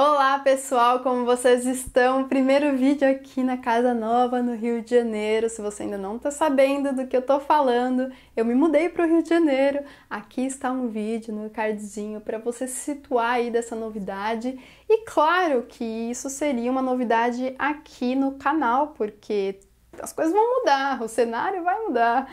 Olá pessoal, como vocês estão? Primeiro vídeo aqui na Casa Nova, no Rio de Janeiro. Se você ainda não está sabendo do que eu estou falando, eu me mudei para o Rio de Janeiro. Aqui está um vídeo no cardzinho para você se situar aí dessa novidade. E claro que isso seria uma novidade aqui no canal, porque as coisas vão mudar, o cenário vai mudar.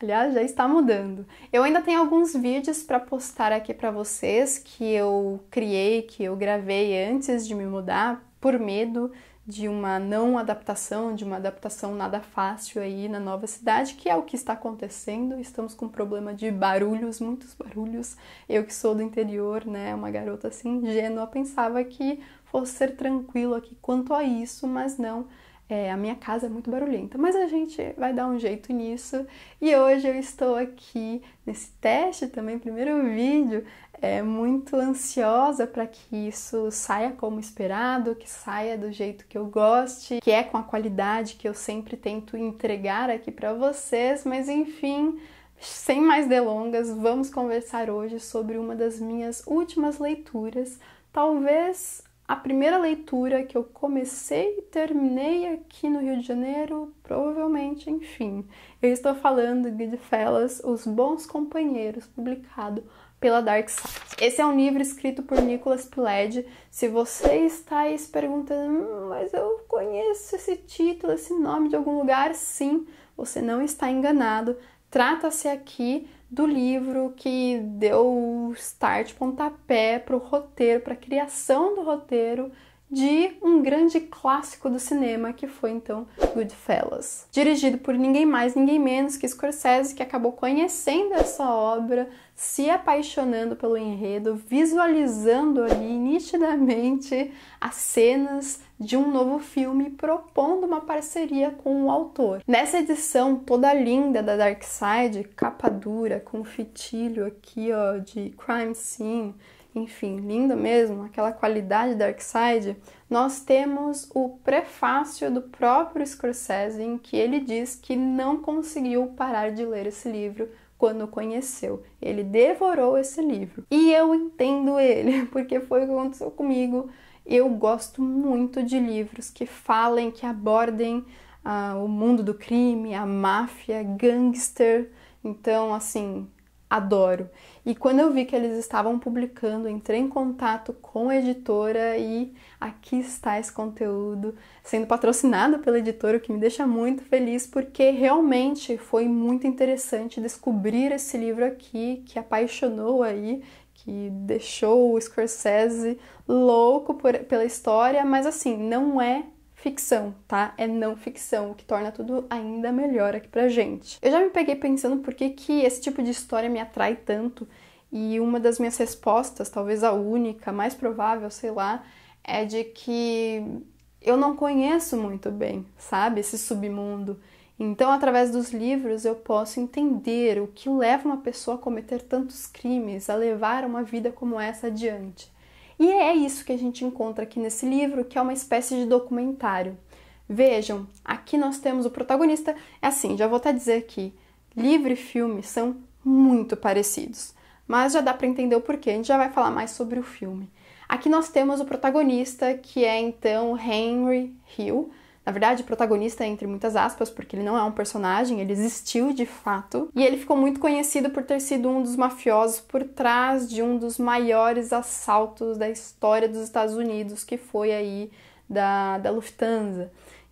Aliás, já está mudando. Eu ainda tenho alguns vídeos para postar aqui para vocês que eu criei, que eu gravei antes de me mudar, por medo de uma não adaptação, de uma adaptação nada fácil aí na nova cidade, que é o que está acontecendo. Estamos com um problema de barulhos, muitos barulhos. Eu que sou do interior, né, uma garota assim ingênua, pensava que fosse ser tranquilo aqui quanto a isso, mas não. É, a minha casa é muito barulhenta, mas a gente vai dar um jeito nisso. E hoje eu estou aqui nesse teste também, primeiro vídeo, é, muito ansiosa para que isso saia como esperado, que saia do jeito que eu goste, que é com a qualidade que eu sempre tento entregar aqui para vocês, mas enfim. Sem mais delongas, vamos conversar hoje sobre uma das minhas últimas leituras, talvez a primeira leitura que eu comecei e terminei aqui no Rio de Janeiro, provavelmente, enfim. Eu estou falando de Fellas, Os Bons Companheiros, publicado pela Dark Side. Esse é um livro escrito por Nicholas Pledge. Se você está aí se perguntando, hum, mas eu conheço esse título, esse nome de algum lugar, sim, você não está enganado. Trata-se aqui do livro que deu start, pontapé para o roteiro, para a criação do roteiro de um grande clássico do cinema que foi então Goodfellas, dirigido por ninguém mais, ninguém menos que Scorsese, que acabou conhecendo essa obra se apaixonando pelo enredo, visualizando ali nitidamente as cenas de um novo filme, propondo uma parceria com o autor. Nessa edição toda linda da Dark Side, capa dura, com fitilho aqui ó, de crime scene, enfim, linda mesmo, aquela qualidade Dark Side, nós temos o prefácio do próprio Scorsese em que ele diz que não conseguiu parar de ler esse livro quando o conheceu. Ele devorou esse livro. E eu entendo ele, porque foi o que aconteceu comigo. Eu gosto muito de livros que falem, que abordem ah, o mundo do crime, a máfia, gangster. Então, assim, adoro. E quando eu vi que eles estavam publicando, entrei em contato com a editora e aqui está esse conteúdo sendo patrocinado pela editora, o que me deixa muito feliz porque realmente foi muito interessante descobrir esse livro aqui que apaixonou aí, que deixou o Scorsese louco por, pela história, mas assim, não é ficção, tá? É não ficção, o que torna tudo ainda melhor aqui pra gente. Eu já me peguei pensando por que, que esse tipo de história me atrai tanto, e uma das minhas respostas, talvez a única, mais provável, sei lá, é de que eu não conheço muito bem, sabe, esse submundo. Então, através dos livros, eu posso entender o que leva uma pessoa a cometer tantos crimes, a levar uma vida como essa adiante. E é isso que a gente encontra aqui nesse livro, que é uma espécie de documentário. Vejam, aqui nós temos o protagonista. É assim, já vou até dizer que livro e filme são muito parecidos, mas já dá para entender o porquê. A gente já vai falar mais sobre o filme. Aqui nós temos o protagonista, que é então Henry Hill, na verdade, protagonista entre muitas aspas, porque ele não é um personagem, ele existiu de fato. E ele ficou muito conhecido por ter sido um dos mafiosos por trás de um dos maiores assaltos da história dos Estados Unidos, que foi aí da, da Lufthansa.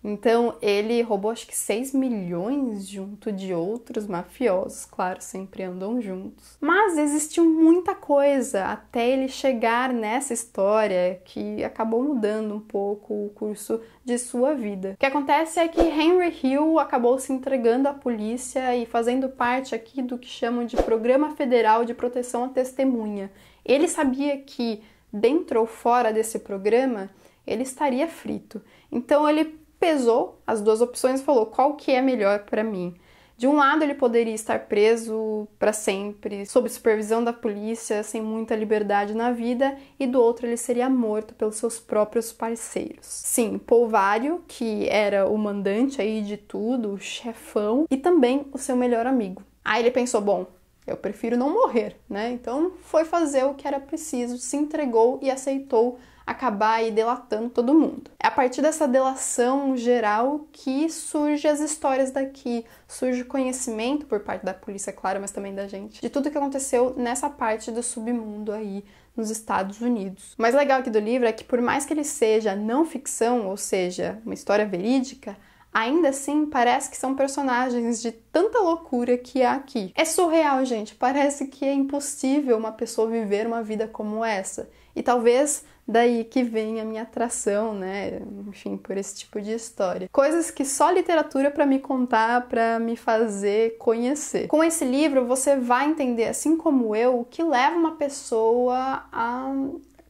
Então ele roubou acho que 6 milhões junto de outros mafiosos, claro, sempre andam juntos. Mas existiu muita coisa até ele chegar nessa história que acabou mudando um pouco o curso de sua vida. O que acontece é que Henry Hill acabou se entregando à polícia e fazendo parte aqui do que chamam de Programa Federal de Proteção à Testemunha. Ele sabia que dentro ou fora desse programa ele estaria frito. Então ele pesou as duas opções e falou qual que é melhor para mim. De um lado, ele poderia estar preso para sempre, sob supervisão da polícia, sem muita liberdade na vida, e do outro, ele seria morto pelos seus próprios parceiros. Sim, Polvário, que era o mandante aí de tudo, o chefão, e também o seu melhor amigo. Aí ele pensou: bom, eu prefiro não morrer, né? Então foi fazer o que era preciso, se entregou e aceitou acabar aí delatando todo mundo. É a partir dessa delação geral que surge as histórias daqui, surge o conhecimento por parte da polícia, claro, mas também da gente, de tudo que aconteceu nessa parte do submundo aí nos Estados Unidos. O mais legal aqui do livro é que por mais que ele seja não ficção, ou seja, uma história verídica, Ainda assim, parece que são personagens de tanta loucura que há aqui. É surreal, gente. Parece que é impossível uma pessoa viver uma vida como essa. E talvez daí que vem a minha atração, né? Enfim, por esse tipo de história. Coisas que só literatura para me contar, para me fazer conhecer. Com esse livro, você vai entender, assim como eu, o que leva uma pessoa a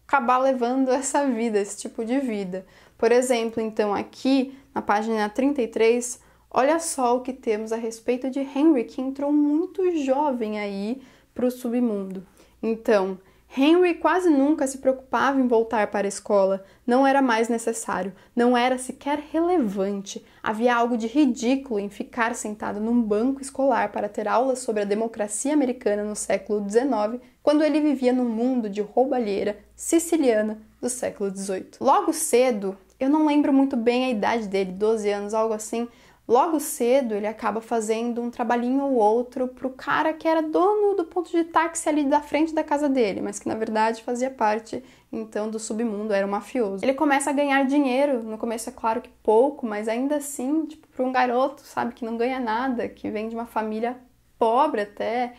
acabar levando essa vida, esse tipo de vida. Por exemplo, então aqui na página 33, olha só o que temos a respeito de Henry, que entrou muito jovem aí para o submundo. Então, Henry quase nunca se preocupava em voltar para a escola, não era mais necessário, não era sequer relevante. Havia algo de ridículo em ficar sentado num banco escolar para ter aulas sobre a democracia americana no século XIX, quando ele vivia num mundo de roubalheira siciliana do século XVIII. Logo cedo, eu não lembro muito bem a idade dele, 12 anos, algo assim. Logo cedo ele acaba fazendo um trabalhinho ou outro pro cara que era dono do ponto de táxi ali da frente da casa dele, mas que na verdade fazia parte então do submundo, era um mafioso. Ele começa a ganhar dinheiro, no começo é claro que pouco, mas ainda assim, tipo, para um garoto, sabe, que não ganha nada, que vem de uma família pobre até,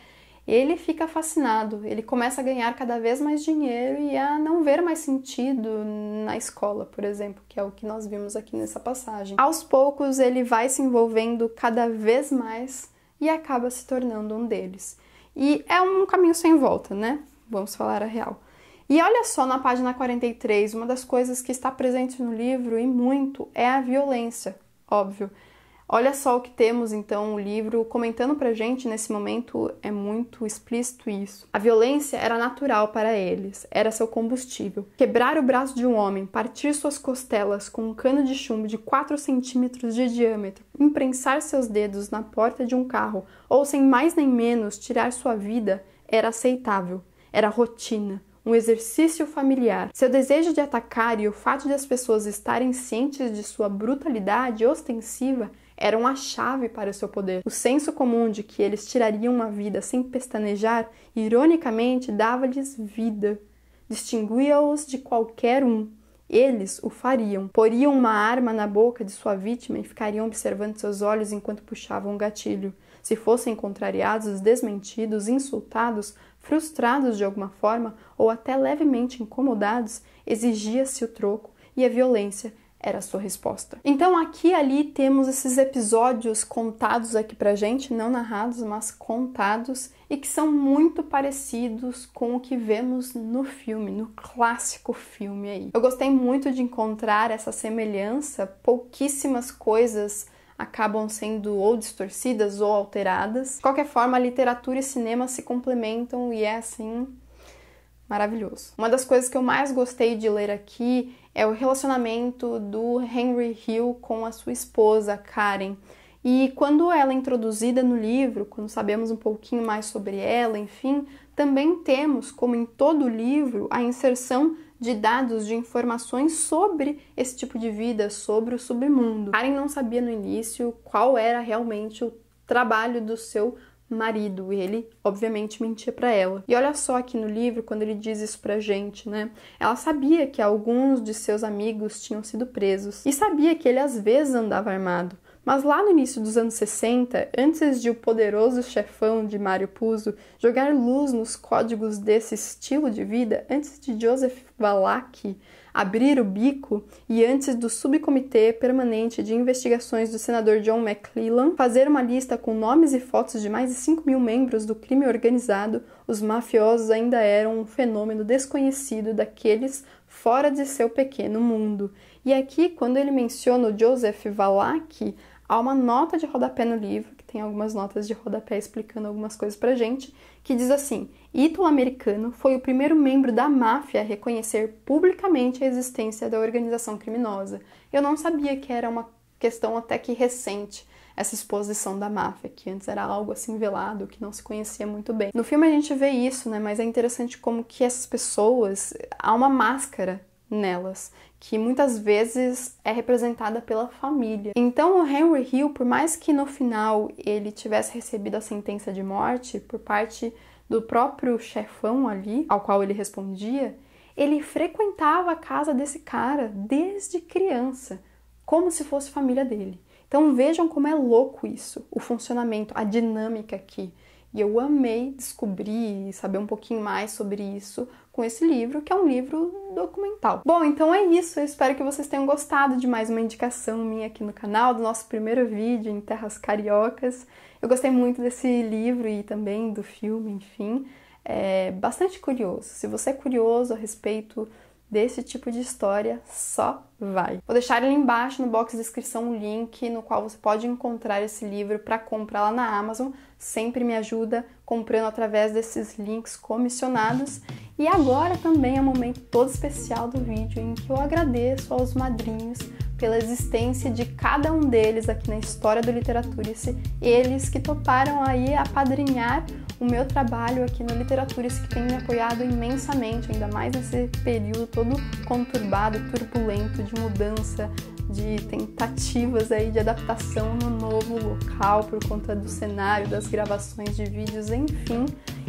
ele fica fascinado, ele começa a ganhar cada vez mais dinheiro e a não ver mais sentido na escola, por exemplo, que é o que nós vimos aqui nessa passagem. Aos poucos, ele vai se envolvendo cada vez mais e acaba se tornando um deles. E é um caminho sem volta, né? Vamos falar a real. E olha só na página 43, uma das coisas que está presente no livro e muito é a violência, óbvio. Olha só o que temos então o livro comentando pra gente nesse momento, é muito explícito isso. A violência era natural para eles, era seu combustível. Quebrar o braço de um homem, partir suas costelas com um cano de chumbo de 4 centímetros de diâmetro, imprensar seus dedos na porta de um carro ou sem mais nem menos tirar sua vida era aceitável, era rotina um exercício familiar. Seu desejo de atacar e o fato de as pessoas estarem cientes de sua brutalidade ostensiva eram a chave para o seu poder. O senso comum de que eles tirariam uma vida sem pestanejar, ironicamente, dava-lhes vida, distinguia-os de qualquer um. Eles o fariam. Poriam uma arma na boca de sua vítima e ficariam observando seus olhos enquanto puxavam o um gatilho. Se fossem contrariados, desmentidos, insultados, frustrados de alguma forma ou até levemente incomodados, exigia-se o troco e a violência era a sua resposta. Então aqui e ali temos esses episódios contados aqui pra gente, não narrados, mas contados e que são muito parecidos com o que vemos no filme, no clássico filme aí. Eu gostei muito de encontrar essa semelhança, pouquíssimas coisas acabam sendo ou distorcidas ou alteradas. De qualquer forma, literatura e cinema se complementam e é assim maravilhoso. Uma das coisas que eu mais gostei de ler aqui é o relacionamento do Henry Hill com a sua esposa, Karen. E quando ela é introduzida no livro, quando sabemos um pouquinho mais sobre ela, enfim, também temos, como em todo o livro, a inserção de dados, de informações sobre esse tipo de vida, sobre o submundo. Karen não sabia no início qual era realmente o trabalho do seu marido. E ele, obviamente, mentia para ela. E olha só aqui no livro, quando ele diz isso pra gente, né? Ela sabia que alguns de seus amigos tinham sido presos e sabia que ele às vezes andava armado. Mas lá no início dos anos 60, antes de o poderoso chefão de Mário Puzo jogar luz nos códigos desse estilo de vida, antes de Joseph Valaki abrir o bico e, antes do subcomitê permanente de investigações do senador John McClellan, fazer uma lista com nomes e fotos de mais de 5 mil membros do crime organizado, os mafiosos ainda eram um fenômeno desconhecido daqueles fora de seu pequeno mundo. E aqui, quando ele menciona o Joseph Valak, há uma nota de rodapé no livro tem algumas notas de rodapé explicando algumas coisas pra gente, que diz assim: Ítalo-americano foi o primeiro membro da máfia a reconhecer publicamente a existência da organização criminosa. Eu não sabia que era uma questão até que recente essa exposição da máfia, que antes era algo assim velado, que não se conhecia muito bem. No filme a gente vê isso, né? Mas é interessante como que essas pessoas há uma máscara nelas, que muitas vezes é representada pela família. Então, o Henry Hill, por mais que no final ele tivesse recebido a sentença de morte por parte do próprio chefão ali, ao qual ele respondia, ele frequentava a casa desse cara desde criança, como se fosse família dele. Então vejam como é louco isso, o funcionamento, a dinâmica aqui e eu amei descobrir e saber um pouquinho mais sobre isso com esse livro, que é um livro documental. Bom, então é isso. Eu espero que vocês tenham gostado de mais uma indicação minha aqui no canal, do nosso primeiro vídeo em Terras Cariocas. Eu gostei muito desse livro e também do filme, enfim. É bastante curioso. Se você é curioso a respeito desse tipo de história só vai. Vou deixar ali embaixo no box de descrição um link no qual você pode encontrar esse livro para comprar lá na Amazon. Sempre me ajuda comprando através desses links comissionados. E agora também é um momento todo especial do vídeo em que eu agradeço aos madrinhos pela existência de cada um deles aqui na história do Literatura, eles que toparam aí apadrinhar o meu trabalho aqui no Literaturas, que tem me apoiado imensamente, ainda mais nesse período todo conturbado, turbulento, de mudança, de tentativas aí de adaptação no novo local por conta do cenário, das gravações de vídeos, enfim,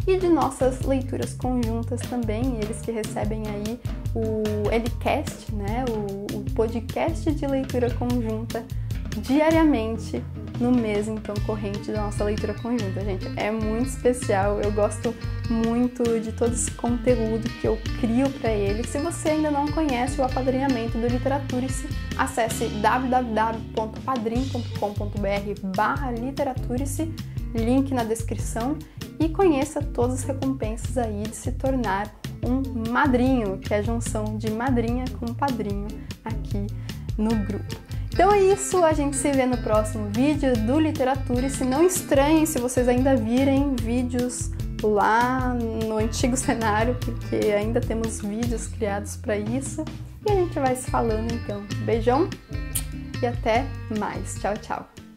e de nossas leituras conjuntas também, eles que recebem aí o Lcast, né, o, o podcast de leitura conjunta diariamente no mês então corrente da nossa leitura conjunta, gente. É muito especial, eu gosto muito de todo esse conteúdo que eu crio para ele. Se você ainda não conhece o apadrinhamento do literature acesse www.padrim.com.br barra literaturice, link na descrição, e conheça todas as recompensas aí de se tornar um madrinho, que é a junção de madrinha com padrinho aqui no grupo. Então é isso, a gente se vê no próximo vídeo do Literatura. E se não estranhem se vocês ainda virem vídeos lá no antigo cenário, porque ainda temos vídeos criados para isso. E a gente vai se falando então. Beijão e até mais. Tchau, tchau.